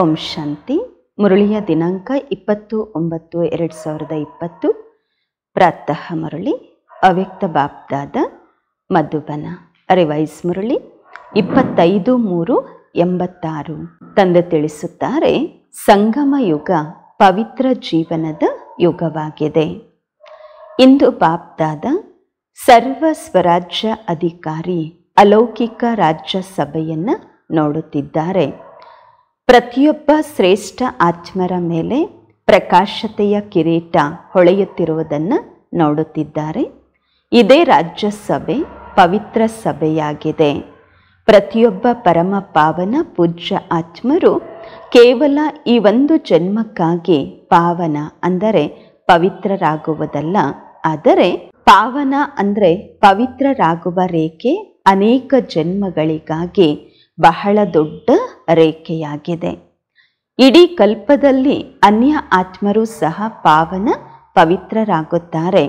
ಓಂ ಶಾಂತಿ ಮುರಳಿಯ ದಿನಾಂಕ ಇಪ್ಪತ್ತು ಒಂಬತ್ತು ಎರಡು ಸಾವಿರದ ಇಪ್ಪತ್ತು ಪ್ರಾತಃ ಮುರಳಿ ಅವ್ಯಕ್ತ ಬಾಪ್ದಾದ ಮಧುಬನ ರಿವೈಸ್ ಮುರಳಿ ಇಪ್ಪತ್ತೈದು ಮೂರು ಎಂಬತ್ತಾರು ತಂದೆ ತಿಳಿಸುತ್ತಾರೆ ಸಂಗಮ ಯುಗ ಪವಿತ್ರ ಜೀವನದ ಯುಗವಾಗಿದೆ ಇಂದು ಬಾಪ್ದಾದ ಸರ್ವ ಸ್ವರಾಜ್ಯ ಅಧಿಕಾರಿ ಅಲೌಕಿಕ ರಾಜ್ಯ ಸಭೆಯನ್ನು ನೋಡುತ್ತಿದ್ದಾರೆ ಪ್ರತಿಯೊಬ್ಬ ಶ್ರೇಷ್ಠ ಆತ್ಮರ ಮೇಲೆ ಪ್ರಕಾಶತೆಯ ಕಿರೀಟ ಹೊಳೆಯುತ್ತಿರುವುದನ್ನು ನೋಡುತ್ತಿದ್ದಾರೆ ಇದೇ ರಾಜ್ಯಸಭೆ ಪವಿತ್ರ ಸಭೆಯಾಗಿದೆ ಪ್ರತಿಯೊಬ್ಬ ಪರಮ ಪಾವನ ಪೂಜ್ಯ ಆತ್ಮರು ಕೇವಲ ಈ ಒಂದು ಜನ್ಮಕ್ಕಾಗಿ ಪಾವನ ಅಂದರೆ ಪವಿತ್ರರಾಗುವುದಲ್ಲ ಆದರೆ ಪಾವನ ಅಂದರೆ ಪವಿತ್ರರಾಗುವ ರೇಖೆ ಅನೇಕ ಜನ್ಮಗಳಿಗಾಗಿ ಬಹಳ ದೊಡ್ಡ ರೇಖೆಯಾಗಿದೆ ಇಡೀ ಕಲ್ಪದಲ್ಲಿ ಅನ್ಯ ಆತ್ಮರು ಸಹ ಪಾವನ ಪವಿತ್ರರಾಗುತ್ತಾರೆ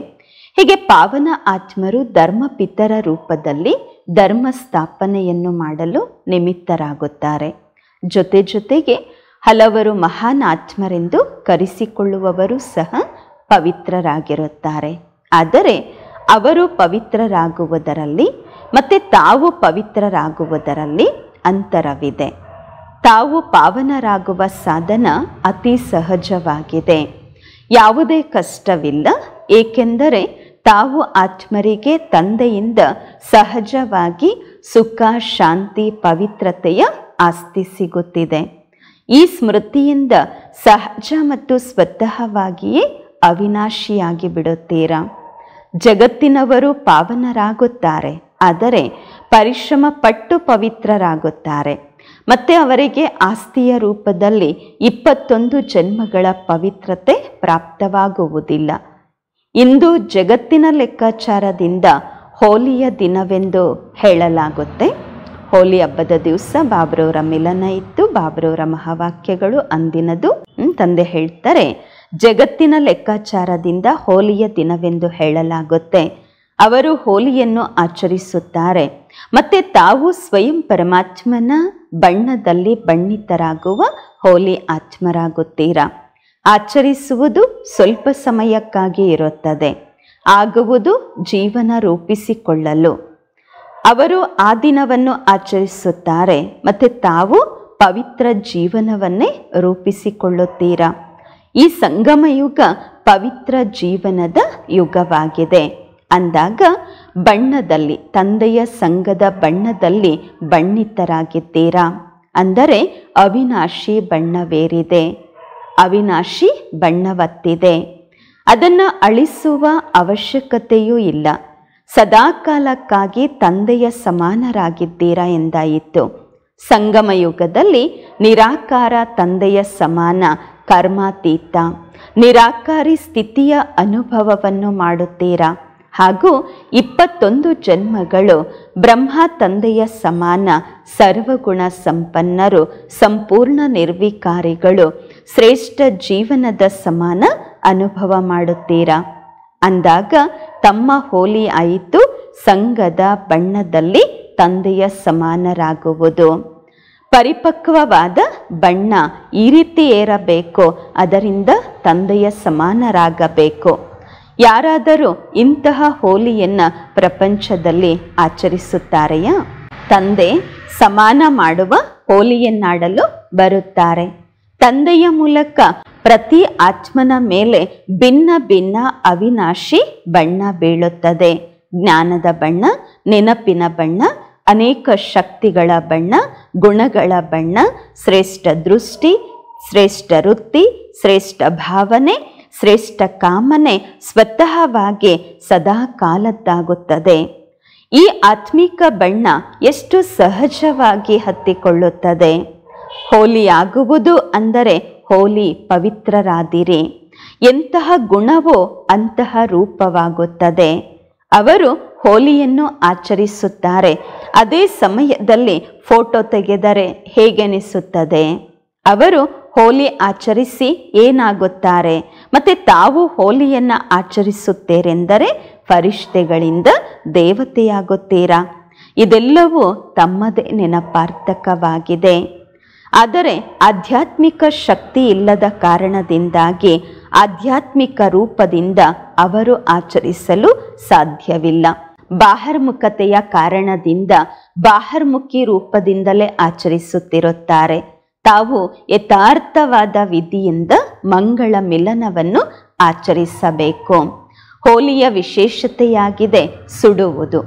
ಹೀಗೆ ಪಾವನ ಆತ್ಮರು ಧರ್ಮಪಿತರ ರೂಪದಲ್ಲಿ ಧರ್ಮ ಸ್ಥಾಪನೆಯನ್ನು ಮಾಡಲು ನಿಮಿತ್ತರಾಗುತ್ತಾರೆ ಜೊತೆ ಜೊತೆಗೆ ಹಲವರು ಮಹಾನ್ ಆತ್ಮರೆಂದು ಕರೆಸಿಕೊಳ್ಳುವವರು ಸಹ ಪವಿತ್ರರಾಗಿರುತ್ತಾರೆ ಆದರೆ ಅವರು ಪವಿತ್ರರಾಗುವುದರಲ್ಲಿ ಮತ್ತು ತಾವು ಪವಿತ್ರರಾಗುವುದರಲ್ಲಿ ಅಂತರವಿದೆ ತಾವು ಪಾವನರಾಗುವ ಸಾಧನ ಅತಿ ಸಹಜವಾಗಿದೆ ಯಾವುದೇ ಕಷ್ಟವಿಲ್ಲ ಏಕೆಂದರೆ ತಾವು ಆತ್ಮರಿಗೆ ತಂದೆಯಿಂದ ಸಹಜವಾಗಿ ಸುಖ ಶಾಂತಿ ಪವಿತ್ರತೆಯ ಆಸ್ತಿ ಸಿಗುತ್ತಿದೆ ಈ ಸ್ಮೃತಿಯಿಂದ ಸಹಜ ಮತ್ತು ಸ್ವತಃವಾಗಿಯೇ ಅವಿನಾಶಿಯಾಗಿ ಬಿಡುತ್ತೀರಾ ಜಗತ್ತಿನವರು ಪಾವನರಾಗುತ್ತಾರೆ ಆದರೆ ಪರಿಶ್ರಮ ಪಟ್ಟು ಪವಿತ್ರರಾಗುತ್ತಾರೆ ಮತ್ತೆ ಅವರಿಗೆ ಆಸ್ತಿಯ ರೂಪದಲ್ಲಿ ಇಪ್ಪತ್ತೊಂದು ಜನ್ಮಗಳ ಪವಿತ್ರತೆ ಪ್ರಾಪ್ತವಾಗುವುದಿಲ್ಲ ಇಂದು ಜಗತ್ತಿನ ಲೆಕ್ಕಾಚಾರದಿಂದ ಹೋಲಿಯ ದಿನವೆಂದು ಹೇಳಲಾಗುತ್ತೆ ಹೋಲಿ ಹಬ್ಬದ ದಿವಸ ಬಾಬ್ರವರ ಮಿಲನ ಇತ್ತು ಬಾಬ್ರವರ ಮಹಾವಾಕ್ಯಗಳು ಅಂದಿನದು ತಂದೆ ಹೇಳ್ತಾರೆ ಜಗತ್ತಿನ ಲೆಕ್ಕಾಚಾರದಿಂದ ಹೋಲಿಯ ದಿನವೆಂದು ಹೇಳಲಾಗುತ್ತೆ ಅವರು ಹೋಲಿಯನ್ನು ಆಚರಿಸುತ್ತಾರೆ ಮತ್ತೆ ತಾವು ಸ್ವಯಂ ಪರಮಾತ್ಮನ ಬಣ್ಣದಲ್ಲಿ ಬಣ್ಣಿತರಾಗುವ ಹೋಲಿ ಆತ್ಮರಾಗುತ್ತೀರಾ ಆಚರಿಸುವುದು ಸ್ವಲ್ಪ ಸಮಯಕ್ಕಾಗಿ ಇರುತ್ತದೆ ಆಗುವುದು ಜೀವನ ರೂಪಿಸಿಕೊಳ್ಳಲು ಅವರು ಆ ದಿನವನ್ನು ಆಚರಿಸುತ್ತಾರೆ ಮತ್ತು ತಾವು ಪವಿತ್ರ ಜೀವನವನ್ನೇ ರೂಪಿಸಿಕೊಳ್ಳುತ್ತೀರಾ ಈ ಸಂಗಮ ಯುಗ ಪವಿತ್ರ ಜೀವನದ ಯುಗವಾಗಿದೆ ಅಂದಾಗ ಬಣ್ಣದಲ್ಲಿ ತಂದೆಯ ಸಂಘದ ಬಣ್ಣದಲ್ಲಿ ಬಣ್ಣಿತರಾಗಿದ್ದೀರಾ ಅಂದರೆ ಅವಿನಾಶಿ ಬಣ್ಣವೇರಿದೆ ಅವಿನಾಶಿ ಬಣ್ಣವತ್ತಿದೆ ಅದನ್ನು ಅಳಿಸುವ ಅವಶ್ಯಕತೆಯೂ ಇಲ್ಲ ಸದಾಕಾಲಕ್ಕಾಗಿ ತಂದೆಯ ಸಮಾನರಾಗಿದ್ದೀರಾ ಎಂದಾಯಿತು ಸಂಗಮಯುಗದಲ್ಲಿ ನಿರಾಕಾರ ತಂದೆಯ ಸಮಾನ ಕರ್ಮಾತೀತ ನಿರಾಕಾರಿ ಸ್ಥಿತಿಯ ಅನುಭವವನ್ನು ಮಾಡುತ್ತೀರಾ ಹಾಗೂ ಇಪ್ಪತ್ತೊಂದು ಜನ್ಮಗಳು ಬ್ರಹ್ಮ ತಂದೆಯ ಸಮಾನ ಸರ್ವಗುಣ ಸಂಪನ್ನರು ಸಂಪೂರ್ಣ ನಿರ್ವಿಕಾರಿಗಳು ಶ್ರೇಷ್ಠ ಜೀವನದ ಸಮಾನ ಅನುಭವ ಮಾಡುತ್ತೀರಾ ಅಂದಾಗ ತಮ್ಮ ಹೋಲಿ ಆಯಿತು ಸಂಘದ ಬಣ್ಣದಲ್ಲಿ ತಂದೆಯ ಸಮಾನರಾಗುವುದು ಪರಿಪಕ್ವವಾದ ಬಣ್ಣ ಈ ರೀತಿ ಏರಬೇಕು ಅದರಿಂದ ತಂದೆಯ ಸಮಾನರಾಗಬೇಕು ಯಾರಾದರೂ ಇಂತಹ ಹೋಲಿಯನ್ನು ಪ್ರಪಂಚದಲ್ಲಿ ಆಚರಿಸುತ್ತಾರೆಯಾ ತಂದೆ ಸಮಾನ ಮಾಡುವ ಹೋಲಿಯನ್ನಾಡಲು ಬರುತ್ತಾರೆ ತಂದೆಯ ಮೂಲಕ ಪ್ರತಿ ಆತ್ಮನ ಮೇಲೆ ಭಿನ್ನ ಭಿನ್ನ ಅವಿನಾಶಿ ಬಣ್ಣ ಬೀಳುತ್ತದೆ ಜ್ಞಾನದ ಬಣ್ಣ ನೆನಪಿನ ಬಣ್ಣ ಅನೇಕ ಶಕ್ತಿಗಳ ಬಣ್ಣ ಗುಣಗಳ ಬಣ್ಣ ಶ್ರೇಷ್ಠ ದೃಷ್ಟಿ ಶ್ರೇಷ್ಠ ವೃತ್ತಿ ಶ್ರೇಷ್ಠ ಭಾವನೆ ಶ್ರೇಷ್ಠ ಕಾಮನೆ ಸ್ವತಃವಾಗಿ ಸದಾ ಕಾಲದ್ದಾಗುತ್ತದೆ ಈ ಆತ್ಮಿಕ ಬಣ್ಣ ಎಷ್ಟು ಸಹಜವಾಗಿ ಹತ್ತಿಕೊಳ್ಳುತ್ತದೆ ಹೋಲಿಯಾಗುವುದು ಅಂದರೆ ಹೋಲಿ ಪವಿತ್ರರಾದಿರಿ ಎಂತಹ ಗುಣವೋ ಅಂತಹ ರೂಪವಾಗುತ್ತದೆ ಅವರು ಹೋಲಿಯನ್ನು ಆಚರಿಸುತ್ತಾರೆ ಅದೇ ಸಮಯದಲ್ಲಿ ಫೋಟೋ ತೆಗೆದರೆ ಹೇಗೆನಿಸುತ್ತದೆ ಅವರು ಹೋಲಿ ಆಚರಿಸಿ ಏನಾಗುತ್ತಾರೆ ಮತ್ತು ತಾವು ಹೋಲಿಯನ್ನು ಆಚರಿಸುತ್ತೇರೆಂದರೆ ಫರಿಷ್ಠೆಗಳಿಂದ ದೇವತೆಯಾಗುತ್ತೀರಾ ಇದೆಲ್ಲವೂ ತಮ್ಮದೇ ನೆನಪಾರ್ಥಕವಾಗಿದೆ ಆದರೆ ಆಧ್ಯಾತ್ಮಿಕ ಶಕ್ತಿ ಇಲ್ಲದ ಕಾರಣದಿಂದಾಗಿ ಆಧ್ಯಾತ್ಮಿಕ ರೂಪದಿಂದ ಅವರು ಆಚರಿಸಲು ಸಾಧ್ಯವಿಲ್ಲ ಬಾಹರ್ಮುಖತೆಯ ಕಾರಣದಿಂದ ಬಾಹರ್ಮುಖಿ ರೂಪದಿಂದಲೇ ಆಚರಿಸುತ್ತಿರುತ್ತಾರೆ ತಾವು ಯಥಾರ್ಥವಾದ ವಿಧಿಯಿಂದ ಮಂಗಳ ಮಿಲನವನ್ನು ಆಚರಿಸಬೇಕು ಹೋಲಿಯ ವಿಶೇಷತೆಯಾಗಿದೆ ಸುಡುವುದು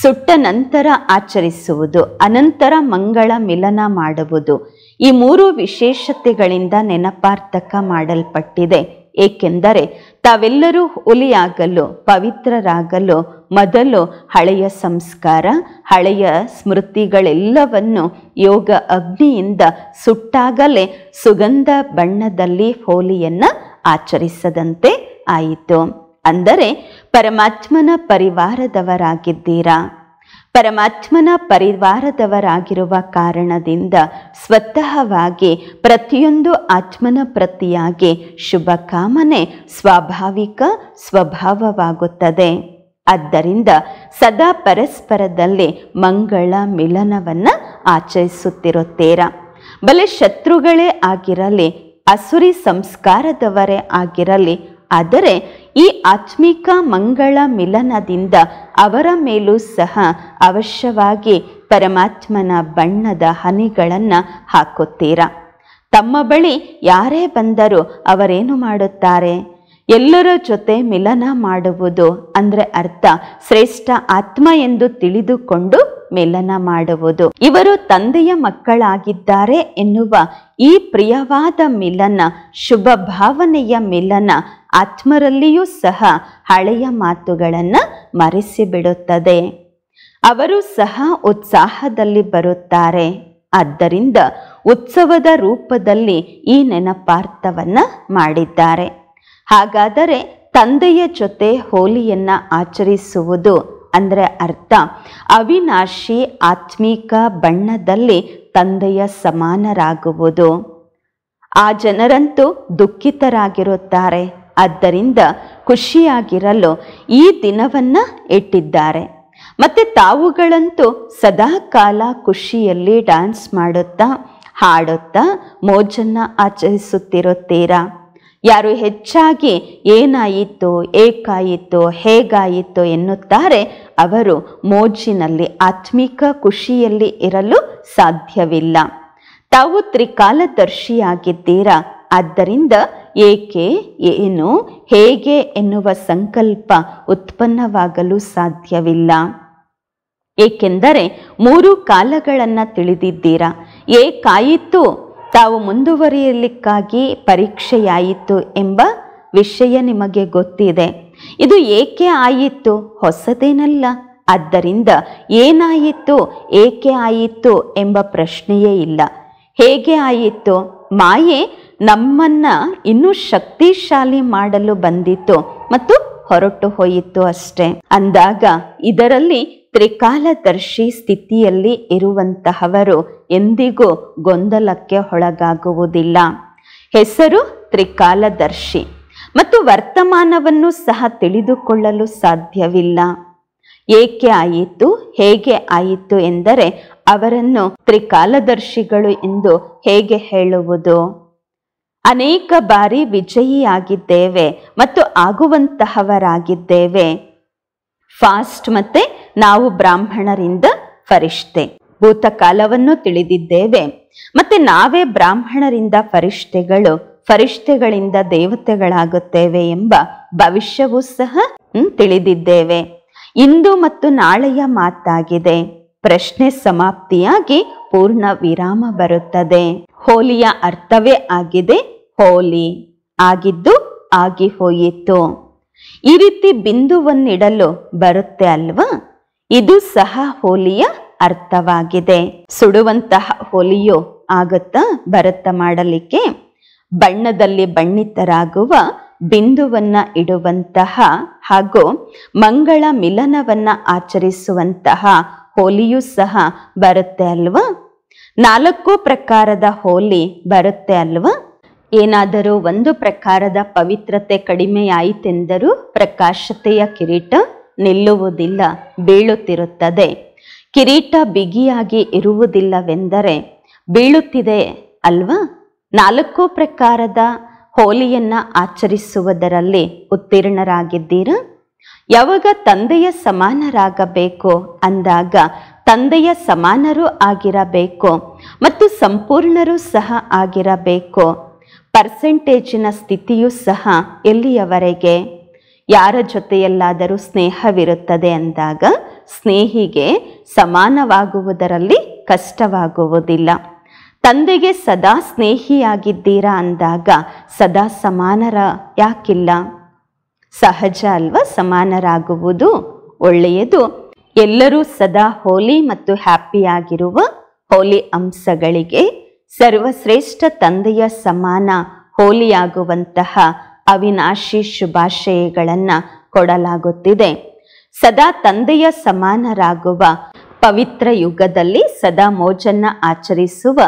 ಸುಟ್ಟ ನಂತರ ಆಚರಿಸುವುದು ಅನಂತರ ಮಂಗಳ ಮಿಲನ ಮಾಡುವುದು ಈ ಮೂರು ವಿಶೇಷತೆಗಳಿಂದ ನೆನಪಾರ್ಥಕ ಮಾಡಲ್ಪಟ್ಟಿದೆ ಏಕೆಂದರೆ ತಾವೆಲ್ಲರೂ ಹುಲಿಯಾಗಲು ಪವಿತ್ರರಾಗಲು ಮೊದಲು ಹಳೆಯ ಸಂಸ್ಕಾರ ಹಳೆಯ ಸ್ಮೃತಿಗಳೆಲ್ಲವನ್ನು ಯೋಗ ಅಗ್ನಿಯಿಂದ ಸುಟ್ಟಾಗಲೇ ಸುಗಂಧ ಬಣ್ಣದಲ್ಲಿ ಹೋಲಿಯನ್ನು ಆಚರಿಸದಂತೆ ಆಯಿತು ಅಂದರೆ ಪರಮಾತ್ಮನ ಪರಿವಾರದವರಾಗಿದ್ದೀರಾ ಪರಮಾತ್ಮನ ಪರಿವಾರದವರಾಗಿರುವ ಕಾರಣದಿಂದ ಸ್ವತಃವಾಗಿ ಪ್ರತಿಯೊಂದು ಆತ್ಮನ ಪ್ರತಿಯಾಗಿ ಶುಭಕಾಮನೆ ಸ್ವಾಭಾವಿಕ ಸ್ವಭಾವವಾಗುತ್ತದೆ ಆದ್ದರಿಂದ ಸದಾ ಪರಸ್ಪರದಲ್ಲಿ ಮಂಗಳ ಮಿಲನವನ್ನು ಆಚರಿಸುತ್ತಿರುತ್ತೀರಾ ಬಲೆ ಶತ್ರುಗಳೇ ಆಗಿರಲಿ ಅಸುರಿ ಸಂಸ್ಕಾರದವರೇ ಆಗಿರಲಿ ಆದರೆ ಈ ಆತ್ಮಿಕ ಮಂಗಳ ಮಿಲನದಿಂದ ಅವರ ಮೇಲೂ ಸಹ ಅವಶ್ಯವಾಗಿ ಪರಮಾತ್ಮನ ಬಣ್ಣದ ಹನಿಗಳನ್ನು ಹಾಕುತ್ತೀರಾ ತಮ್ಮ ಬಳಿ ಯಾರೇ ಬಂದರೂ ಅವರೇನು ಮಾಡುತ್ತಾರೆ ಎಲ್ಲರ ಜೊತೆ ಮಿಲನ ಮಾಡುವುದು ಅಂದರೆ ಅರ್ಥ ಶ್ರೇಷ್ಠ ಆತ್ಮ ಎಂದು ತಿಳಿದುಕೊಂಡು ಮಿಲನ ಮಾಡುವುದು ಇವರು ತಂದೆಯ ಮಕ್ಕಳಾಗಿದ್ದಾರೆ ಎನ್ನುವ ಈ ಪ್ರಿಯವಾದ ಮಿಲನ ಶುಭ ಭಾವನೆಯ ಮಿಲನ ಆತ್ಮರಲ್ಲಿಯೂ ಸಹ ಹಳೆಯ ಮಾತುಗಳನ್ನು ಮರೆಸಿಬಿಡುತ್ತದೆ ಅವರು ಸಹ ಉತ್ಸಾಹದಲ್ಲಿ ಬರುತ್ತಾರೆ ಆದ್ದರಿಂದ ಉತ್ಸವದ ರೂಪದಲ್ಲಿ ಈ ನೆನಪಾರ್ಥವನ್ನು ಮಾಡಿದ್ದಾರೆ ಹಾಗಾದರೆ ತಂದೆಯ ಜೊತೆ ಹೋಲಿಯನ್ನು ಆಚರಿಸುವುದು ಅಂದರೆ ಅರ್ಥ ಅವಿನಾಶಿ ಆತ್ಮಿಕ ಬಣ್ಣದಲ್ಲಿ ತಂದೆಯ ಸಮಾನರಾಗುವುದು ಆ ಜನರಂತೂ ದುಃಖಿತರಾಗಿರುತ್ತಾರೆ ಆದ್ದರಿಂದ ಖುಷಿಯಾಗಿರಲು ಈ ದಿನವನ್ನು ಇಟ್ಟಿದ್ದಾರೆ ಮತ್ತು ತಾವುಗಳಂತೂ ಸದಾಕಾಲ ಖುಷಿಯಲ್ಲಿ ಡ್ಯಾನ್ಸ್ ಮಾಡುತ್ತಾ ಹಾಡುತ್ತಾ ಮೋಜನ್ನು ಆಚರಿಸುತ್ತಿರುತ್ತೀರಾ ಯಾರು ಹೆಚ್ಚಾಗಿ ಏನಾಯಿತು ಏಕಾಯಿತು ಹೇಗಾಯಿತು ಎನ್ನುತ್ತಾರೆ ಅವರು ಮೋಜಿನಲ್ಲಿ ಆತ್ಮಿಕ ಖುಷಿಯಲ್ಲಿ ಇರಲು ಸಾಧ್ಯವಿಲ್ಲ ತಾವು ತ್ರಿಕಾಲದರ್ಶಿಯಾಗಿದ್ದೀರಾ ಆದ್ದರಿಂದ ಏಕೆ ಏನು ಹೇಗೆ ಎನ್ನುವ ಸಂಕಲ್ಪ ಉತ್ಪನ್ನವಾಗಲು ಸಾಧ್ಯವಿಲ್ಲ ಏಕೆಂದರೆ ಮೂರು ಕಾಲಗಳನ್ನು ತಿಳಿದಿದ್ದೀರಾ ಏಕಾಯಿತು ತಾವು ಮುಂದುವರಿಯಲಿಕ್ಕಾಗಿ ಪರೀಕ್ಷೆಯಾಯಿತು ಎಂಬ ವಿಷಯ ನಿಮಗೆ ಗೊತ್ತಿದೆ ಇದು ಏಕೆ ಆಯಿತು ಹೊಸದೇನಲ್ಲ ಆದ್ದರಿಂದ ಏನಾಯಿತು ಏಕೆ ಆಯಿತು ಎಂಬ ಪ್ರಶ್ನೆಯೇ ಇಲ್ಲ ಹೇಗೆ ಆಯಿತು ಮಾಯೆ ನಮ್ಮನ್ನ ಇನ್ನೂ ಶಕ್ತಿಶಾಲಿ ಮಾಡಲು ಬಂದಿತ್ತು ಮತ್ತು ಹೊರಟು ಹೋಯಿತು ಅಷ್ಟೇ ಅಂದಾಗ ಇದರಲ್ಲಿ ತ್ರಿಕಾಲದರ್ಶಿ ಸ್ಥಿತಿಯಲ್ಲಿ ಇರುವಂತಹವರು ಎಂದಿಗೂ ಗೊಂದಲಕ್ಕೆ ಒಳಗಾಗುವುದಿಲ್ಲ ಹೆಸರು ತ್ರಿಕಾಲದರ್ಶಿ ಮತ್ತು ವರ್ತಮಾನವನ್ನು ಸಹ ತಿಳಿದುಕೊಳ್ಳಲು ಸಾಧ್ಯವಿಲ್ಲ ಏಕೆ ಆಯಿತು ಹೇಗೆ ಆಯಿತು ಎಂದರೆ ಅವರನ್ನು ತ್ರಿಕಾಲದರ್ಶಿಗಳು ಎಂದು ಹೇಗೆ ಹೇಳುವುದು ಅನೇಕ ಬಾರಿ ವಿಜಯಿಯಾಗಿದ್ದೇವೆ ಮತ್ತು ಆಗುವಂತಹವರಾಗಿದ್ದೇವೆ ಫಾಸ್ಟ್ ಮತ್ತೆ ನಾವು ಬ್ರಾಹ್ಮಣರಿಂದ ಫರಿಷ್ಠೆ ಭೂತಕಾಲವನ್ನು ತಿಳಿದಿದ್ದೇವೆ ಮತ್ತೆ ನಾವೇ ಬ್ರಾಹ್ಮಣರಿಂದ ಫರಿಷ್ಠೆಗಳು ಫರಿಷ್ಠೆಗಳಿಂದ ದೇವತೆಗಳಾಗುತ್ತೇವೆ ಎಂಬ ಭವಿಷ್ಯವೂ ಸಹ ತಿಳಿದಿದ್ದೇವೆ ಇಂದು ಮತ್ತು ನಾಳೆಯ ಮಾತಾಗಿದೆ ಪ್ರಶ್ನೆ ಸಮಾಪ್ತಿಯಾಗಿ ಪೂರ್ಣ ವಿರಾಮ ಬರುತ್ತದೆ ಹೋಲಿಯ ಅರ್ಥವೇ ಆಗಿದೆ ಹೋಲಿ ಆಗಿದ್ದು ಆಗಿ ಹೋಯಿತು ಈ ರೀತಿ ಬಿಂದುವನ್ನಿಡಲು ಬರುತ್ತೆ ಅಲ್ವಾ ಇದು ಸಹ ಹೋಲಿಯ ಅರ್ಥವಾಗಿದೆ ಸುಡುವಂತಹ ಹೋಲಿಯು ಆಗುತ್ತಾ ಭರತ ಮಾಡಲಿಕ್ಕೆ ಬಣ್ಣದಲ್ಲಿ ಬಣ್ಣಿತರಾಗುವ ಬಿಂದುವನ್ನ ಇಡುವಂತಹ ಹಾಗೂ ಮಂಗಳ ಮಿಲನವನ್ನ ಆಚರಿಸುವಂತಹ ಹೋಲಿಯೂ ಸಹ ಬರುತ್ತೆ ಅಲ್ವಾ ನಾಲ್ಕು ಪ್ರಕಾರದ ಹೋಲಿ ಬರುತ್ತೆ ಅಲ್ವಾ ಏನಾದರೂ ಒಂದು ಪ್ರಕಾರದ ಪವಿತ್ರತೆ ಕಡಿಮೆಯಾಯಿತೆಂದರೂ ಪ್ರಕಾಶತೆಯ ಕಿರೀಟ ನಿಲ್ಲುವುದಿಲ್ಲ ಬೀಳುತ್ತಿರುತ್ತದೆ ಕಿರೀಟ ಬಿಗಿಯಾಗಿ ಇರುವುದಿಲ್ಲವೆಂದರೆ ಬೀಳುತ್ತಿದೆ ಅಲ್ವಾ ನಾಲ್ಕು ಪ್ರಕಾರದ ಹೋಲಿಯನ್ನು ಆಚರಿಸುವುದರಲ್ಲಿ ಉತ್ತೀರ್ಣರಾಗಿದ್ದೀರಾ ಯಾವಾಗ ತಂದೆಯ ಸಮಾನರಾಗಬೇಕು ಅಂದಾಗ ತಂದೆಯ ಸಮಾನರೂ ಆಗಿರಬೇಕು ಮತ್ತು ಸಂಪೂರ್ಣರೂ ಸಹ ಆಗಿರಬೇಕು ಪರ್ಸೆಂಟೇಜಿನ ಸ್ಥಿತಿಯು ಸಹ ಎಲ್ಲಿಯವರೆಗೆ ಯಾರ ಜೊತೆಯಲ್ಲಾದರೂ ಸ್ನೇಹವಿರುತ್ತದೆ ಅಂದಾಗ ಸ್ನೇಹಿಗೆ ಸಮಾನವಾಗುವುದರಲ್ಲಿ ಕಷ್ಟವಾಗುವುದಿಲ್ಲ ತಂದೆಗೆ ಸದಾ ಸ್ನೇಹಿಯಾಗಿದ್ದೀರಾ ಅಂದಾಗ ಸದಾ ಸಮಾನರ ಯಾಕಿಲ್ಲ ಸಹಜ ಅಲ್ವಾ ಸಮಾನರಾಗುವುದು ಒಳ್ಳೆಯದು ಎಲ್ಲರೂ ಸದಾ ಹೋಲಿ ಮತ್ತು ಹ್ಯಾಪಿಯಾಗಿರುವ ಹೋಲಿ ಅಂಶಗಳಿಗೆ ಸರ್ವಶ್ರೇಷ್ಠ ತಂದೆಯ ಸಮಾನ ಹೋಲಿಯಾಗುವಂತಹ ಅವಿನಾಶಿ ಶುಭಾಶಯಗಳನ್ನು ಕೊಡಲಾಗುತ್ತಿದೆ ಸದಾ ತಂದೆಯ ಸಮಾನರಾಗುವ ಪವಿತ್ರ ಯುಗದಲ್ಲಿ ಸದಾ ಮೋಜನ್ನ ಆಚರಿಸುವ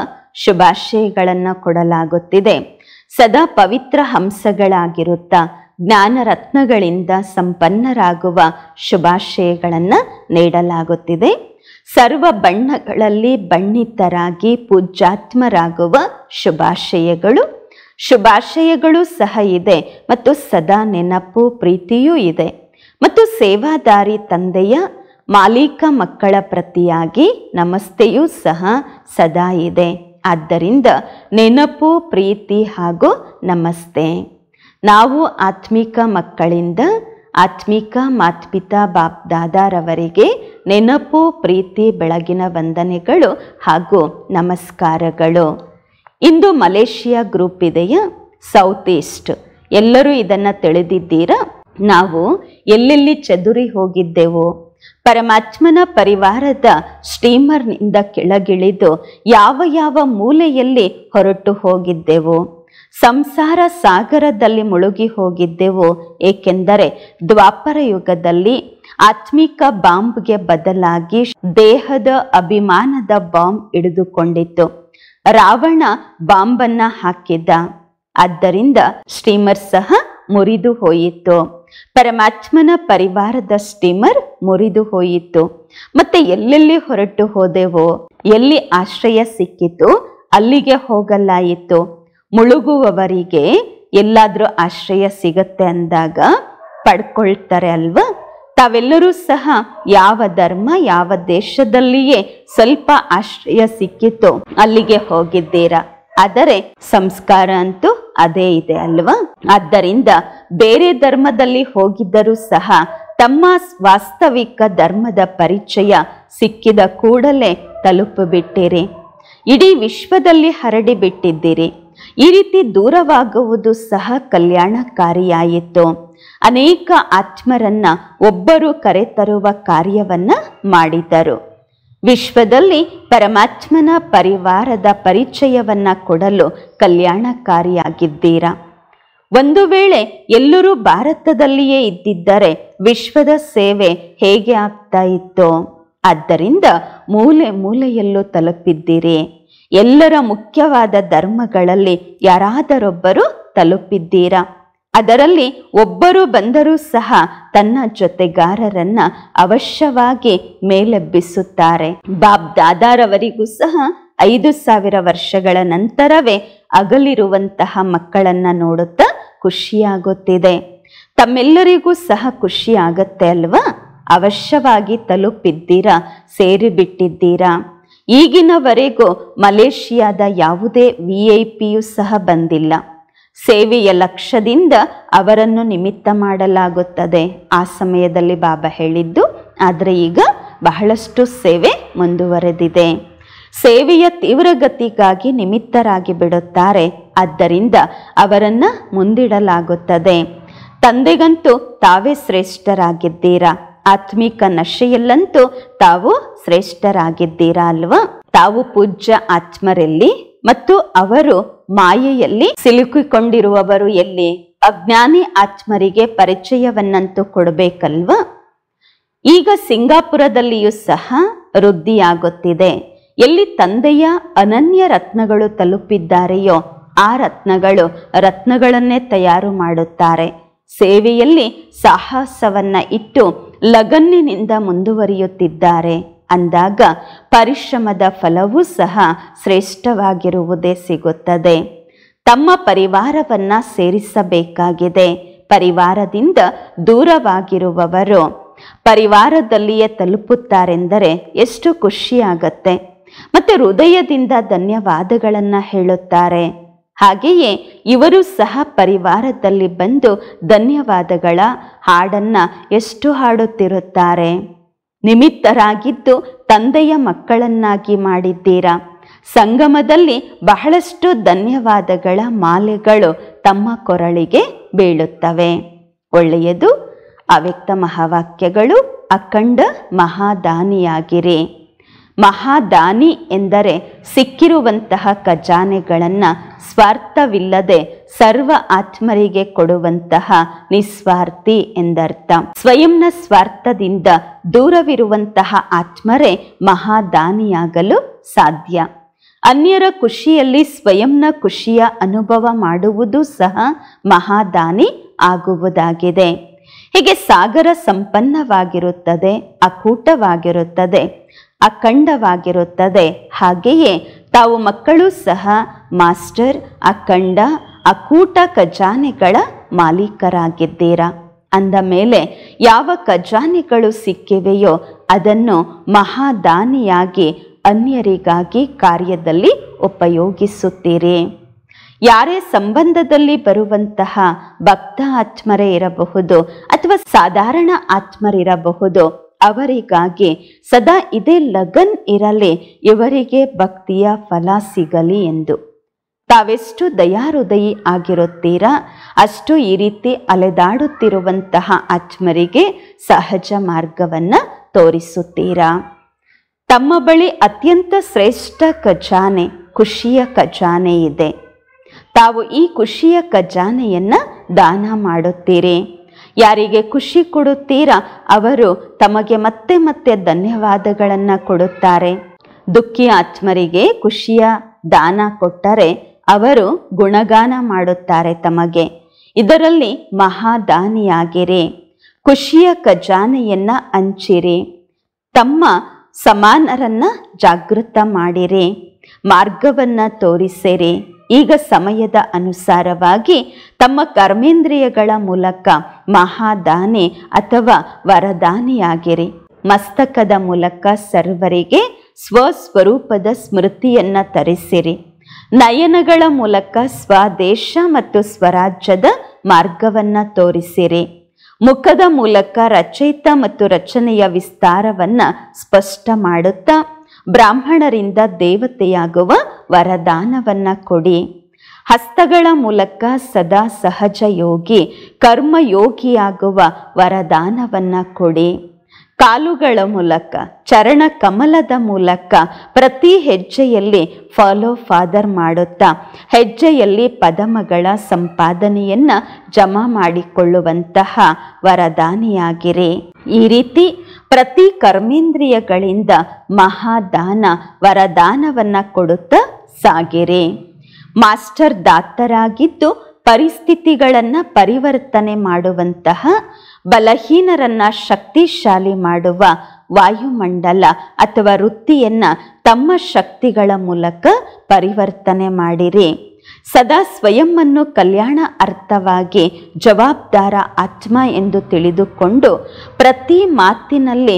ಶುಭಾಶಯಗಳನ್ನು ಕೊಡಲಾಗುತ್ತಿದೆ ಸದಾ ಪವಿತ್ರ ಹಂಸಗಳಾಗಿರುತ್ತ ಜ್ಞಾನ ರತ್ನಗಳಿಂದ ಸಂಪನ್ನರಾಗುವ ಶುಭಾಶಯಗಳನ್ನು ನೀಡಲಾಗುತ್ತಿದೆ ಸರ್ವ ಬಣ್ಣಗಳಲ್ಲಿ ಬಣ್ಣಿತರಾಗಿ ಪೂಜ್ಯಾತ್ಮರಾಗುವ ಶುಭಾಶಯಗಳು ಶುಭಾಶಯಗಳು ಸಹ ಇದೆ ಮತ್ತು ಸದಾ ನೆನಪು ಪ್ರೀತಿಯೂ ಇದೆ ಮತ್ತು ಸೇವಾದಾರಿ ತಂದೆಯ ಮಾಲೀಕ ಮಕ್ಕಳ ಪ್ರತಿಯಾಗಿ ನಮಸ್ತೆಯೂ ಸಹ ಸದಾ ಇದೆ ಆದ್ದರಿಂದ ನೆನಪು ಪ್ರೀತಿ ಹಾಗೂ ನಮಸ್ತೆ ನಾವು ಆತ್ಮಿಕ ಮಕ್ಕಳಿಂದ ಆತ್ಮಿಕ ಮಾತ್ಪಿತಾ ಬಾಪ್ ದಾದಾರವರಿಗೆ ನೆನಪು ಪ್ರೀತಿ ಬೆಳಗಿನ ವಂದನೆಗಳು ಹಾಗೂ ನಮಸ್ಕಾರಗಳು ಇಂದು ಮಲೇಷಿಯಾ ಗ್ರೂಪ್ ಇದೆಯಾ ಸೌತ್ ಈಸ್ಟ್ ಎಲ್ಲರೂ ಇದನ್ನು ತಿಳಿದಿದ್ದೀರಾ ನಾವು ಎಲ್ಲೆಲ್ಲಿ ಚದುರಿ ಹೋಗಿದ್ದೆವು ಪರಮಾತ್ಮನ ಪರಿವಾರದ ಸ್ಟೀಮರ್ನಿಂದ ಕೆಳಗಿಳಿದು ಯಾವ ಯಾವ ಮೂಲೆಯಲ್ಲಿ ಹೊರಟು ಹೋಗಿದ್ದೆವು ಸಂಸಾರ ಸಾಗರದಲ್ಲಿ ಮುಳುಗಿ ಹೋಗಿದ್ದೆವು ಏಕೆಂದರೆ ದ್ವಾಪರ ಯುಗದಲ್ಲಿ ಆತ್ಮಿಕ ಬಾಂಬ್ಗೆ ಬದಲಾಗಿ ದೇಹದ ಅಭಿಮಾನದ ಬಾಂಬ್ ಹಿಡಿದುಕೊಂಡಿತ್ತು ರಾವಣ ಬಾಂಬನ್ನ ಹಾಕಿದ್ದ ಆದ್ದರಿಂದ ಸ್ಟೀಮರ್ ಸಹ ಮುರಿದು ಹೋಯಿತು ಪರಮಾತ್ಮನ ಪರಿವಾರದ ಸ್ಟೀಮರ್ ಮುರಿದು ಹೋಯಿತು ಮತ್ತೆ ಎಲ್ಲೆಲ್ಲಿ ಹೊರಟು ಹೋದೆವೋ ಎಲ್ಲಿ ಆಶ್ರಯ ಸಿಕ್ಕಿತು ಅಲ್ಲಿಗೆ ಹೋಗಲಾಯಿತು ಮುಳುಗುವವರಿಗೆ ಎಲ್ಲಾದರೂ ಆಶ್ರಯ ಸಿಗತ್ತೆ ಅಂದಾಗ ಪಡ್ಕೊಳ್ತಾರೆ ಅಲ್ವಾ ತಾವೆಲ್ಲರೂ ಸಹ ಯಾವ ಧರ್ಮ ಯಾವ ದೇಶದಲ್ಲಿಯೇ ಸ್ವಲ್ಪ ಆಶ್ರಯ ಸಿಕ್ಕಿತೋ ಅಲ್ಲಿಗೆ ಹೋಗಿದ್ದೀರಾ ಆದರೆ ಸಂಸ್ಕಾರ ಅಂತೂ ಅದೇ ಇದೆ ಅಲ್ವಾ ಆದ್ದರಿಂದ ಬೇರೆ ಧರ್ಮದಲ್ಲಿ ಹೋಗಿದ್ದರೂ ಸಹ ತಮ್ಮ ವಾಸ್ತವಿಕ ಧರ್ಮದ ಪರಿಚಯ ಸಿಕ್ಕಿದ ಕೂಡಲೇ ತಲುಪು ಬಿಟ್ಟಿರಿ ಇಡೀ ವಿಶ್ವದಲ್ಲಿ ಹರಡಿ ಈ ರೀತಿ ದೂರವಾಗುವುದು ಸಹ ಕಲ್ಯಾಣಕಾರಿಯಾಯಿತು ಅನೇಕ ಆತ್ಮರನ್ನ ಒಬ್ಬರು ಕರೆತರುವ ಕಾರ್ಯವನ್ನ ಮಾಡಿದರು ವಿಶ್ವದಲ್ಲಿ ಪರಮಾತ್ಮನ ಪರಿವಾರದ ಪರಿಚಯವನ್ನ ಕೊಡಲು ಕಲ್ಯಾಣಕಾರಿಯಾಗಿದ್ದೀರಾ ಒಂದು ವೇಳೆ ಎಲ್ಲರೂ ಭಾರತದಲ್ಲಿಯೇ ಇದ್ದಿದ್ದರೆ ವಿಶ್ವದ ಸೇವೆ ಹೇಗೆ ಆಗ್ತಾ ಇತ್ತು ಆದ್ದರಿಂದ ಮೂಲೆ ಮೂಲೆಯಲ್ಲೂ ತಲುಪಿದ್ದೀರಿ ಎಲ್ಲರ ಮುಖ್ಯವಾದ ಧರ್ಮಗಳಲ್ಲಿ ಯಾರಾದರೊಬ್ಬರು ತಲುಪಿದ್ದೀರಾ ಅದರಲ್ಲಿ ಒಬ್ಬರು ಬಂದರೂ ಸಹ ತನ್ನ ಜೊತೆಗಾರರನ್ನ ಅವಶ್ಯವಾಗಿ ಮೇಲೆಬ್ಬಿಸುತ್ತಾರೆ ಬಾಬ್ ದಾದಾರವರಿಗೂ ಸಹ ಐದು ಸಾವಿರ ವರ್ಷಗಳ ನಂತರವೇ ಅಗಲಿರುವಂತಹ ಮಕ್ಕಳನ್ನ ನೋಡುತ್ತಾ ಖುಷಿಯಾಗುತ್ತಿದೆ ತಮ್ಮೆಲ್ಲರಿಗೂ ಸಹ ಖುಷಿ ಅಲ್ವಾ ಅವಶ್ಯವಾಗಿ ತಲುಪಿದ್ದೀರಾ ಸೇರಿಬಿಟ್ಟಿದ್ದೀರಾ ಈಗಿನವರೆಗೂ ಮಲೇಷಿಯಾದ ಯಾವುದೇ ವಿ ಐ ಪಿಯೂ ಸಹ ಬಂದಿಲ್ಲ ಸೇವೆಯ ಲಕ್ಷ್ಯದಿಂದ ಅವರನ್ನು ನಿಮಿತ್ತ ಮಾಡಲಾಗುತ್ತದೆ ಆ ಸಮಯದಲ್ಲಿ ಬಾಬಾ ಹೇಳಿದ್ದು ಆದರೆ ಈಗ ಬಹಳಷ್ಟು ಸೇವೆ ಮುಂದುವರೆದಿದೆ ಸೇವೆಯ ತೀವ್ರಗತಿಗಾಗಿ ನಿಮಿತ್ತರಾಗಿ ಬಿಡುತ್ತಾರೆ ಆದ್ದರಿಂದ ಅವರನ್ನು ಮುಂದಿಡಲಾಗುತ್ತದೆ ತಂದೆಗಂತೂ ತಾವೇ ಶ್ರೇಷ್ಠರಾಗಿದ್ದೀರಾ ಆತ್ಮಿಕ ನಶೆಯಲ್ಲಂತೂ ತಾವು ಶ್ರೇಷ್ಠರಾಗಿದ್ದೀರಾ ಅಲ್ವಾ ತಾವು ಪೂಜ್ಯ ಆತ್ಮರಲ್ಲಿ ಮತ್ತು ಅವರು ಮಾಯೆಯಲ್ಲಿ ಸಿಲುಕಿಕೊಂಡಿರುವವರು ಎಲ್ಲಿ ಅಜ್ಞಾನಿ ಆತ್ಮರಿಗೆ ಪರಿಚಯವನ್ನಂತೂ ಕೊಡಬೇಕಲ್ವ ಈಗ ಸಿಂಗಾಪುರದಲ್ಲಿಯೂ ಸಹ ವೃದ್ಧಿಯಾಗುತ್ತಿದೆ ಎಲ್ಲಿ ತಂದೆಯ ಅನನ್ಯ ರತ್ನಗಳು ತಲುಪಿದ್ದಾರೆಯೋ ಆ ರತ್ನಗಳು ರತ್ನಗಳನ್ನೇ ತಯಾರು ಮಾಡುತ್ತಾರೆ ಸೇವೆಯಲ್ಲಿ ಸಾಹಸವನ್ನ ಇಟ್ಟು ಲಗನ್ನಿನಿಂದ ಮುಂದುವರಿಯುತ್ತಿದ್ದಾರೆ ಅಂದಾಗ ಪರಿಶ್ರಮದ ಫಲವೂ ಸಹ ಶ್ರೇಷ್ಠವಾಗಿರುವುದೇ ಸಿಗುತ್ತದೆ ತಮ್ಮ ಪರಿವಾರವನ್ನು ಸೇರಿಸಬೇಕಾಗಿದೆ ಪರಿವಾರದಿಂದ ದೂರವಾಗಿರುವವರು ಪರಿವಾರದಲ್ಲಿಯೇ ತಲುಪುತ್ತಾರೆಂದರೆ ಎಷ್ಟು ಖುಷಿಯಾಗತ್ತೆ ಮತ್ತು ಹೃದಯದಿಂದ ಧನ್ಯವಾದಗಳನ್ನು ಹೇಳುತ್ತಾರೆ ಹಾಗೆಯೇ ಇವರು ಸಹ ಪರಿವಾರದಲ್ಲಿ ಬಂದು ಧನ್ಯವಾದಗಳ ಹಾಡನ್ನು ಎಷ್ಟು ಹಾಡುತ್ತಿರುತ್ತಾರೆ ನಿಮಿತ್ತರಾಗಿದ್ದು ತಂದೆಯ ಮಕ್ಕಳನ್ನಾಗಿ ಮಾಡಿದ್ದೀರಾ ಸಂಗಮದಲ್ಲಿ ಬಹಳಷ್ಟು ಧನ್ಯವಾದಗಳ ಮಾಲೆಗಳು ತಮ್ಮ ಕೊರಳಿಗೆ ಬೀಳುತ್ತವೆ ಒಳ್ಳೆಯದು ಅವ್ಯಕ್ತ ಮಹಾವಾಕ್ಯಗಳು ಅಖಂಡ ಮಹಾದಾನಿಯಾಗಿರಿ ಮಹಾದಾನಿ ಎಂದರೆ ಸಿಕ್ಕಿರುವಂತಹ ಖಜಾನೆಗಳನ್ನು ಸ್ವಾರ್ಥವಿಲ್ಲದೆ ಸರ್ವ ಆತ್ಮರಿಗೆ ಕೊಡುವಂತಹ ನಿಸ್ವಾರ್ಥಿ ಎಂದರ್ಥ ಸ್ವಯಂನ ಸ್ವಾರ್ಥದಿಂದ ದೂರವಿರುವಂತಹ ಆತ್ಮರೇ ಮಹಾದಾನಿಯಾಗಲು ಸಾಧ್ಯ ಅನ್ಯರ ಖುಷಿಯಲ್ಲಿ ಸ್ವಯಂನ ಖುಷಿಯ ಅನುಭವ ಮಾಡುವುದು ಸಹ ಮಹಾದಾನಿ ಆಗುವುದಾಗಿದೆ ಹೀಗೆ ಸಾಗರ ಸಂಪನ್ನವಾಗಿರುತ್ತದೆ ಅಕೂಟವಾಗಿರುತ್ತದೆ ಅಖಂಡವಾಗಿರುತ್ತದೆ ಹಾಗೆಯೇ ತಾವು ಮಕ್ಕಳು ಸಹ ಮಾಸ್ಟರ್ ಅಖಂಡ ಅಕೂಟ ಖಜಾನೆಗಳ ಮಾಲೀಕರಾಗಿದ್ದೀರಾ ಅಂದ ಮೇಲೆ ಯಾವ ಖಜಾನೆಗಳು ಸಿಕ್ಕಿವೆಯೋ ಅದನ್ನು ಮಹಾದಾನಿಯಾಗಿ ಅನ್ಯರಿಗಾಗಿ ಕಾರ್ಯದಲ್ಲಿ ಉಪಯೋಗಿಸುತ್ತೀರಿ ಯಾರೇ ಸಂಬಂಧದಲ್ಲಿ ಬರುವಂತಹ ಭಕ್ತ ಆತ್ಮರೇ ಇರಬಹುದು ಅಥವಾ ಸಾಧಾರಣ ಆತ್ಮರಿರಬಹುದು ಅವರಿಗಾಗಿ ಸದಾ ಇದೇ ಲಗನ್ ಇರಲಿ ಇವರಿಗೆ ಭಕ್ತಿಯ ಫಲ ಸಿಗಲಿ ಎಂದು ತಾವೆಷ್ಟು ದಯಾಹೃದಯಿ ಆಗಿರುತ್ತೀರಾ ಅಷ್ಟು ಈ ರೀತಿ ಅಲೆದಾಡುತ್ತಿರುವಂತಹ ಆತ್ಮರಿಗೆ ಸಹಜ ಮಾರ್ಗವನ್ನು ತೋರಿಸುತ್ತೀರಾ ತಮ್ಮ ಬಳಿ ಅತ್ಯಂತ ಶ್ರೇಷ್ಠ ಖಜಾನೆ ಖುಷಿಯ ಖಜಾನೆ ಇದೆ ತಾವು ಈ ಖುಷಿಯ ಖಜಾನೆಯನ್ನು ದಾನ ಮಾಡುತ್ತೀರಿ ಯಾರಿಗೆ ಖುಷಿ ಕೊಡುತ್ತೀರಾ ಅವರು ತಮಗೆ ಮತ್ತೆ ಮತ್ತೆ ಧನ್ಯವಾದಗಳನ್ನು ಕೊಡುತ್ತಾರೆ ದುಃಖಿ ಆತ್ಮರಿಗೆ ಖುಷಿಯ ದಾನ ಕೊಟ್ಟರೆ ಅವರು ಗುಣಗಾನ ಮಾಡುತ್ತಾರೆ ತಮಗೆ ಇದರಲ್ಲಿ ಮಹಾದಾನಿಯಾಗಿರಿ ಖುಷಿಯ ಖಜಾನೆಯನ್ನು ಹಂಚಿರಿ ತಮ್ಮ ಸಮಾನರನ್ನ ಜಾಗೃತ ಮಾಡಿರಿ ಮಾರ್ಗವನ್ನು ತೋರಿಸಿರಿ ಈಗ ಸಮಯದ ಅನುಸಾರವಾಗಿ ತಮ್ಮ ಕರ್ಮೇಂದ್ರಿಯಗಳ ಮೂಲಕ ಮಹಾದಾನೆ ಅಥವಾ ವರದಾನಿಯಾಗಿರಿ ಮಸ್ತಕದ ಮೂಲಕ ಸರ್ವರಿಗೆ ಸ್ವಸ್ವರೂಪದ ಸ್ಮೃತಿಯನ್ನು ತರಿಸಿರಿ ನಯನಗಳ ಮೂಲಕ ಸ್ವದೇಶ ಮತ್ತು ಸ್ವರಾಜ್ಯದ ಮಾರ್ಗವನ್ನು ತೋರಿಸಿರಿ ಮುಖದ ಮೂಲಕ ರಚಯಿತ ಮತ್ತು ರಚನೆಯ ವಿಸ್ತಾರವನ್ನು ಸ್ಪಷ್ಟ ಮಾಡುತ್ತಾ ಬ್ರಾಹ್ಮಣರಿಂದ ದೇವತೆಯಾಗುವ ವರದಾನವನ್ನು ಕೊಡಿ ಹಸ್ತಗಳ ಮೂಲಕ ಸದಾ ಸಹಜ ಯೋಗಿ ಕರ್ಮಯೋಗಿಯಾಗುವ ವರದಾನವನ್ನು ಕೊಡಿ ಕಾಲುಗಳ ಮೂಲಕ ಚರಣ ಕಮಲದ ಮೂಲಕ ಪ್ರತಿ ಹೆಜ್ಜೆಯಲ್ಲಿ ಫಾಲೋ ಫಾದರ್ ಮಾಡುತ್ತಾ ಹೆಜ್ಜೆಯಲ್ಲಿ ಪದಮಗಳ ಸಂಪಾದನೆಯನ್ನು ಜಮಾ ಮಾಡಿಕೊಳ್ಳುವಂತಹ ವರದಾನಿಯಾಗಿರಿ ಈ ರೀತಿ ಪ್ರತಿ ಕರ್ಮೇಂದ್ರಿಯಗಳಿಂದ ಮಹಾದಾನ ವರದಾನವನ್ನು ಕೊಡುತ್ತ ಸಾಗಿರಿ ಮಾಸ್ಟರ್ ದಾತರಾಗಿದ್ದು ಪರಿಸ್ಥಿತಿಗಳನ್ನು ಪರಿವರ್ತನೆ ಮಾಡುವಂತಹ ಬಲಹೀನರನ್ನ ಶಕ್ತಿಶಾಲಿ ಮಾಡುವ ವಾಯುಮಂಡಲ ಅಥವಾ ವೃತ್ತಿಯನ್ನು ತಮ್ಮ ಶಕ್ತಿಗಳ ಮೂಲಕ ಪರಿವರ್ತನೆ ಮಾಡಿರಿ ಸದಾ ಸ್ವಯಂವನ್ನು ಕಲ್ಯಾಣ ಅರ್ಥವಾಗಿ ಜವಾಬ್ದಾರ ಆತ್ಮ ಎಂದು ತಿಳಿದುಕೊಂಡು ಪ್ರತಿ ಮಾತಿನಲ್ಲಿ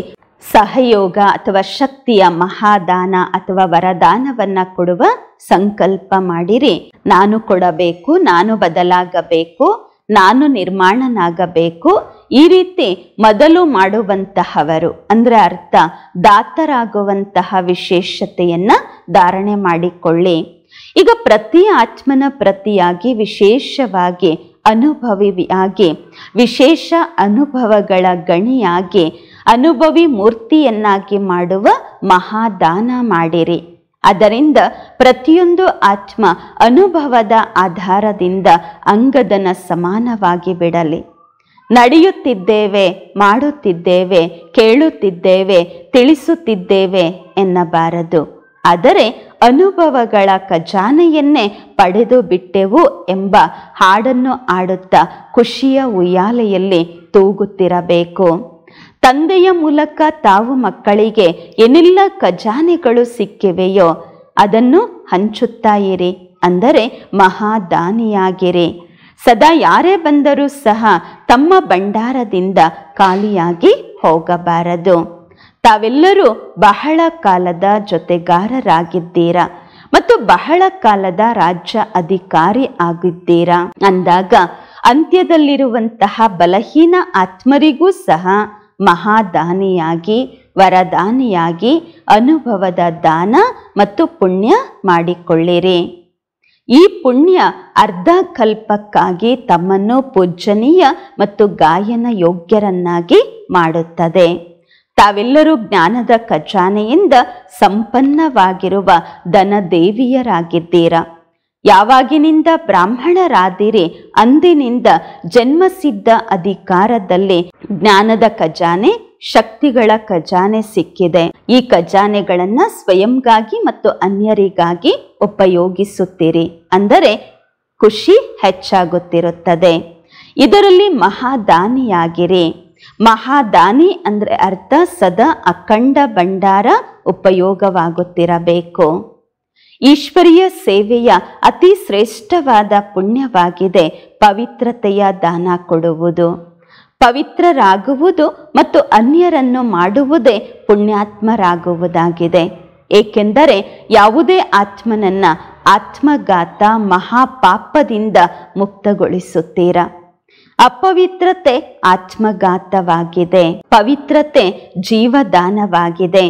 ಸಹಯೋಗ ಅಥವಾ ಶಕ್ತಿಯ ಮಹಾದಾನ ಅಥವಾ ವರದಾನವನ್ನು ಕೊಡುವ ಸಂಕಲ್ಪ ಮಾಡಿರಿ ನಾನು ಕೊಡಬೇಕು ನಾನು ಬದಲಾಗಬೇಕು ನಾನು ನಿರ್ಮಾಣನಾಗಬೇಕು ಈ ರೀತಿ ಮೊದಲು ಮಾಡುವಂತಹವರು ಅಂದರೆ ಅರ್ಥ ದಾತರಾಗುವಂತಹ ವಿಶೇಷತೆಯನ್ನು ಧಾರಣೆ ಮಾಡಿಕೊಳ್ಳಿ ಈಗ ಪ್ರತಿ ಆತ್ಮನ ಪ್ರತಿಯಾಗಿ ವಿಶೇಷವಾಗಿ ಅನುಭವಿಯಾಗಿ ವಿಶೇಷ ಅನುಭವಗಳ ಗಣಿಯಾಗಿ ಅನುಭವಿ ಮೂರ್ತಿಯನ್ನಾಗಿ ಮಾಡುವ ಮಹಾದಾನ ಮಾಡಿರಿ ಅದರಿಂದ ಪ್ರತಿಯೊಂದು ಆತ್ಮ ಅನುಭವದ ಆಧಾರದಿಂದ ಅಂಗದನ ಸಮಾನವಾಗಿ ಬಿಡಲಿ ನಡೆಯುತ್ತಿದ್ದೇವೆ ಮಾಡುತ್ತಿದ್ದೇವೆ ಕೇಳುತ್ತಿದ್ದೇವೆ ತಿಳಿಸುತ್ತಿದ್ದೇವೆ ಎನ್ನಬಾರದು ಆದರೆ ಅನುಭವಗಳ ಖಜಾನೆಯನ್ನೇ ಪಡೆದು ಬಿಟ್ಟೆವು ಎಂಬ ಹಾಡನ್ನು ಹಾಡುತ್ತಾ ಖುಷಿಯ ಉಯ್ಯಾಲೆಯಲ್ಲಿ ತೂಗುತ್ತಿರಬೇಕು ತಂದೆಯ ಮೂಲಕ ತಾವು ಮಕ್ಕಳಿಗೆ ಏನೆಲ್ಲ ಖಜಾನೆಗಳು ಸಿಕ್ಕಿವೆಯೋ ಅದನ್ನು ಹಂಚುತ್ತಾ ಇರಿ ಅಂದರೆ ಮಹಾದಾನಿಯಾಗಿರಿ ಸದಾ ಯಾರೇ ಬಂದರೂ ಸಹ ತಮ್ಮ ಭಂಡಾರದಿಂದ ಖಾಲಿಯಾಗಿ ಹೋಗಬಾರದು ತಾವೆಲ್ಲರೂ ಬಹಳ ಕಾಲದ ಜೊತೆಗಾರರಾಗಿದ್ದೀರಾ ಮತ್ತು ಬಹಳ ಕಾಲದ ರಾಜ್ಯ ಅಧಿಕಾರಿ ಆಗಿದ್ದೀರಾ ಅಂದಾಗ ಅಂತ್ಯದಲ್ಲಿರುವಂತಹ ಬಲಹೀನ ಆತ್ಮರಿಗೂ ಸಹ ಮಹಾದಾನಿಯಾಗಿ ವರದಾನಿಯಾಗಿ ಅನುಭವದ ದಾನ ಮತ್ತು ಪುಣ್ಯ ಮಾಡಿಕೊಳ್ಳಿರಿ ಈ ಪುಣ್ಯ ಅರ್ಧ ಕಲ್ಪಕ್ಕಾಗಿ ತಮ್ಮನ್ನು ಪೂಜನೀಯ ಮತ್ತು ಗಾಯನ ಯೋಗ್ಯರನ್ನಾಗಿ ಮಾಡುತ್ತದೆ ತಾವೆಲ್ಲರೂ ಜ್ಞಾನದ ಖಜಾನೆಯಿಂದ ಸಂಪನ್ನವಾಗಿರುವ ಧನದೇವಿಯರಾಗಿದ್ದೀರಾ ಯಾವಾಗಿನಿಂದ ಬ್ರಾಹ್ಮಣರಾದಿರಿ ಅಂದಿನಿಂದ ಜನ್ಮಸಿದ್ಧ ಅಧಿಕಾರದಲ್ಲಿ ಜ್ಞಾನದ ಖಜಾನೆ ಶಕ್ತಿಗಳ ಖಜಾನೆ ಸಿಕ್ಕಿದೆ ಈ ಖಜಾನೆಗಳನ್ನು ಸ್ವಯಂಗಾಗಿ ಮತ್ತು ಅನ್ಯರಿಗಾಗಿ ಉಪಯೋಗಿಸುತ್ತೀರಿ ಅಂದರೆ ಖುಷಿ ಹೆಚ್ಚಾಗುತ್ತಿರುತ್ತದೆ ಇದರಲ್ಲಿ ಮಹಾದಾನಿಯಾಗಿರಿ ಮಹಾದಾನಿ ಅಂದರೆ ಅರ್ಥ ಸದಾ ಅಖಂಡ ಭಂಡಾರ ಉಪಯೋಗವಾಗುತ್ತಿರಬೇಕು ಈಶ್ವರೀಯ ಸೇವೆಯ ಅತಿ ಶ್ರೇಷ್ಠವಾದ ಪುಣ್ಯವಾಗಿದೆ ಪವಿತ್ರತೆಯ ದಾನ ಕೊಡುವುದು ಪವಿತ್ರರಾಗುವುದು ಮತ್ತು ಅನ್ಯರನ್ನು ಮಾಡುವುದೇ ಪುಣ್ಯಾತ್ಮರಾಗುವುದಾಗಿದೆ ಏಕೆಂದರೆ ಯಾವುದೇ ಆತ್ಮನನ್ನ ಆತ್ಮಘಾತ ಮಹಾಪಾಪದಿಂದ ಮುಕ್ತಗೊಳಿಸುತ್ತೀರಾ ಅಪವಿತ್ರತೆ ಆತ್ಮಘಾತವಾಗಿದೆ ಪವಿತ್ರತೆ ಜೀವದಾನವಾಗಿದೆ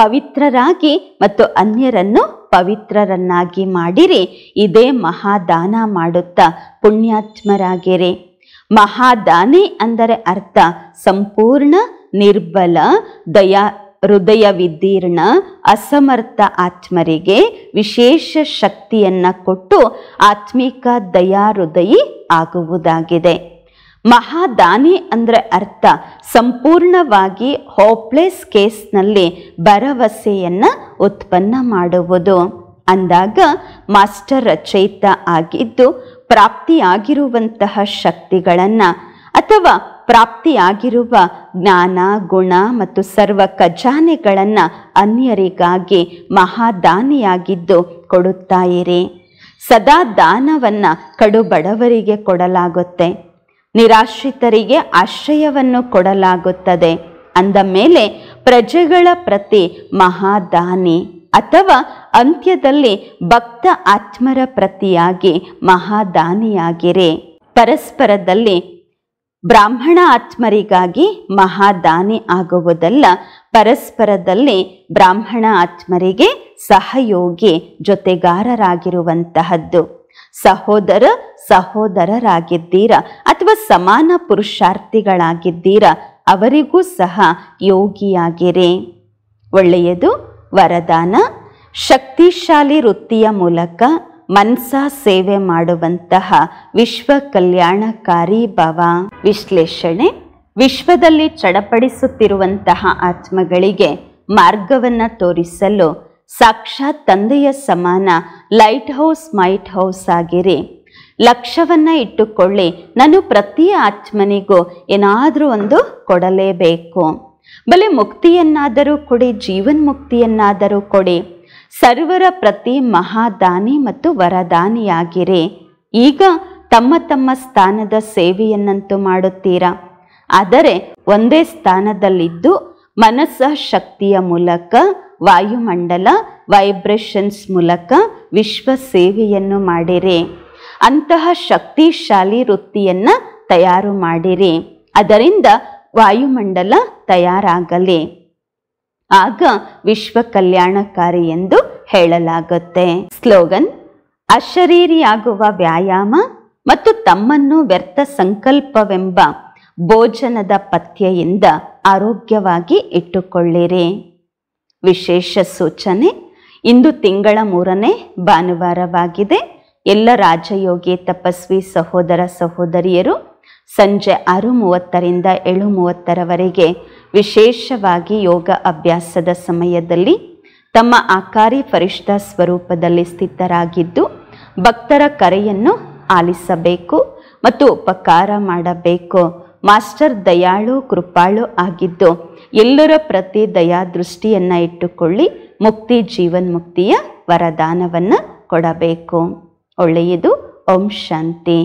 ಪವಿತ್ರರಾಗಿ ಮತ್ತು ಅನ್ಯರನ್ನು ಪವಿತ್ರರನ್ನಾಗಿ ಮಾಡಿರಿ ಇದೇ ಮಹಾದಾನ ಮಾಡುತ್ತಾ ಪುಣ್ಯಾತ್ಮರಾಗಿರಿ ಮಹಾದಾನಿ ಅಂದರೆ ಅರ್ಥ ಸಂಪೂರ್ಣ ನಿರ್ಬಲ ದಯಾ ಹೃದಯ ವಿದೀರ್ಣ ಅಸಮರ್ಥ ಆತ್ಮರಿಗೆ ವಿಶೇಷ ಶಕ್ತಿಯನ್ನು ಕೊಟ್ಟು ಆತ್ಮಿಕ ದಯಾ ಹೃದಯಿ ಆಗುವುದಾಗಿದೆ ಮಹಾದಾನಿ ಅಂದರೆ ಅರ್ಥ ಸಂಪೂರ್ಣವಾಗಿ ಹೋಪ್ಲೆಸ್ ಕೇಸ್ನಲ್ಲಿ ಭರವಸೆಯನ್ನು ಉತ್ಪನ್ನ ಮಾಡುವುದು ಅಂದಾಗ ಮಾಸ್ಟರ್ ರಚಯಿತ ಆಗಿದ್ದು ಪ್ರಾಪ್ತಿಯಾಗಿರುವಂತಹ ಶಕ್ತಿಗಳನ್ನು ಅಥವಾ ಪ್ರಾಪ್ತಿಯಾಗಿರುವ ಜ್ಞಾನ ಗುಣ ಮತ್ತು ಸರ್ವ ಖಜಾನೆಗಳನ್ನು ಅನ್ಯರಿಗಾಗಿ ಮಹಾದಾನಿಯಾಗಿದ್ದು ಕೊಡುತ್ತಾ ಇರಿ ಸದಾ ದಾನವನ್ನು ಕಡುಬಡವರಿಗೆ ಕೊಡಲಾಗುತ್ತೆ ನಿರಾಶ್ರಿತರಿಗೆ ಆಶ್ರಯವನ್ನು ಕೊಡಲಾಗುತ್ತದೆ ಅಂದ ಮೇಲೆ ಪ್ರಜೆಗಳ ಪ್ರತಿ ಮಹಾದಾನಿ ಅಥವಾ ಅಂತ್ಯದಲ್ಲಿ ಭಕ್ತ ಆತ್ಮರ ಪ್ರತಿಯಾಗಿ ಮಹಾದಾನಿಯಾಗಿರಿ ಪರಸ್ಪರದಲ್ಲಿ ಬ್ರಾಹ್ಮಣ ಆತ್ಮರಿಗಾಗಿ ಮಹಾದಾನಿ ಆಗುವುದಲ್ಲ ಪರಸ್ಪರದಲ್ಲಿ ಬ್ರಾಹ್ಮಣ ಆತ್ಮರಿಗೆ ಸಹಯೋಗಿ ಜೊತೆಗಾರರಾಗಿರುವಂತಹದ್ದು ಸಹೋದರ ಸಹೋದರರಾಗಿದ್ದೀರ ಅಥವಾ ಸಮಾನ ಪುರುಷಾರ್ಥಿಗಳಾಗಿದ್ದೀರ ಅವರಿಗೂ ಸಹ ಯೋಗಿಯಾಗಿರಿ ಒಳ್ಳೆಯದು ವರದಾನ ಶಕ್ತಿಶಾಲಿ ವೃತ್ತಿಯ ಮೂಲಕ ಮನ್ಸ ಸೇವೆ ಮಾಡುವಂತಹ ವಿಶ್ವ ಕಲ್ಯಾಣಕಾರಿ ಭವ ವಿಶ್ಲೇಷಣೆ ವಿಶ್ವದಲ್ಲಿ ಚಡಪಡಿಸುತ್ತಿರುವಂತಹ ಆತ್ಮಗಳಿಗೆ ಮಾರ್ಗವನ್ನು ತೋರಿಸಲು ಸಾಕ್ಷಾತ್ ತಂದೆಯ ಸಮಾನ ಲೈಟ್ ಹೌಸ್ ಮೈಟ್ ಹೌಸ್ ಆಗಿರಿ ಲಕ್ಷ್ಯವನ್ನು ಇಟ್ಟುಕೊಳ್ಳಿ ನಾನು ಪ್ರತಿ ಆತ್ಮನಿಗೂ ಏನಾದರೂ ಒಂದು ಕೊಡಲೇಬೇಕು ಬಲೆ ಮುಕ್ತಿಯನ್ನಾದರೂ ಕೊಡಿ ಜೀವನ್ ಮುಕ್ತಿಯನ್ನಾದರೂ ಕೊಡಿ ಸರ್ವರ ಪ್ರತಿ ಮಹಾದಾನಿ ಮತ್ತು ವರದಾನಿಯಾಗಿರಿ ಈಗ ತಮ್ಮ ತಮ್ಮ ಸ್ಥಾನದ ಸೇವೆಯನ್ನಂತೂ ಮಾಡುತ್ತೀರಾ ಆದರೆ ಒಂದೇ ಸ್ಥಾನದಲ್ಲಿದ್ದು ಮನಸ್ಸ ಶಕ್ತಿಯ ಮೂಲಕ ವಾಯುಮಂಡಲ ವೈಬ್ರೇಷನ್ಸ್ ಮೂಲಕ ವಿಶ್ವ ಸೇವೆಯನ್ನು ಮಾಡಿರಿ ಅಂತಹ ಶಕ್ತಿಶಾಲಿ ವೃತ್ತಿಯನ್ನು ತಯಾರು ಮಾಡಿರಿ ಅದರಿಂದ ವಾಯುಮಂಡಲ ತಯಾರಾಗಲಿ ಆಗ ವಿಶ್ವ ಕಲ್ಯಾಣಕಾರಿ ಎಂದು ಹೇಳಲಾಗುತ್ತೆ ಸ್ಲೋಗನ್ ಅಶರೀರಿಯಾಗುವ ವ್ಯಾಯಾಮ ಮತ್ತು ತಮ್ಮನ್ನು ವ್ಯರ್ಥ ಸಂಕಲ್ಪವೆಂಬ ಭೋಜನದ ಪಥ್ಯೆಯಿಂದ ಆರೋಗ್ಯವಾಗಿ ಇಟ್ಟುಕೊಳ್ಳಿರಿ ವಿಶೇಷ ಸೂಚನೆ ಇಂದು ತಿಂಗಳ ಮೂರನೇ ಭಾನುವಾರವಾಗಿದೆ ಎಲ್ಲ ರಾಜಯೋಗಿ ತಪಸ್ವಿ ಸಹೋದರ ಸಹೋದರಿಯರು ಸಂಜೆ ಆರು ಮೂವತ್ತರಿಂದ ಏಳು ಮೂವತ್ತರವರೆಗೆ ವಿಶೇಷವಾಗಿ ಯೋಗ ಅಭ್ಯಾಸದ ಸಮಯದಲ್ಲಿ ತಮ್ಮ ಆಕಾರಿ ಪರಿಷ್ಠ ಸ್ವರೂಪದಲ್ಲಿ ಸ್ಥಿತರಾಗಿದ್ದು ಭಕ್ತರ ಕರೆಯನ್ನು ಆಲಿಸಬೇಕು ಮತ್ತು ಉಪಕಾರ ಮಾಡಬೇಕು ಮಾಸ್ಟರ್ ದಯಾಳು ಕೃಪಾಳು ಆಗಿದ್ದು ಎಲ್ಲರ ಪ್ರತಿ ದೃಷ್ಟಿಯನ್ನು ಇಟ್ಟುಕೊಳ್ಳಿ ಮುಕ್ತಿ ಮುಕ್ತಿಯ ವರದಾನವನ್ನು ಕೊಡಬೇಕು ಒಳ್ಳೆಯದು ಓಂ ಶಾಂತಿ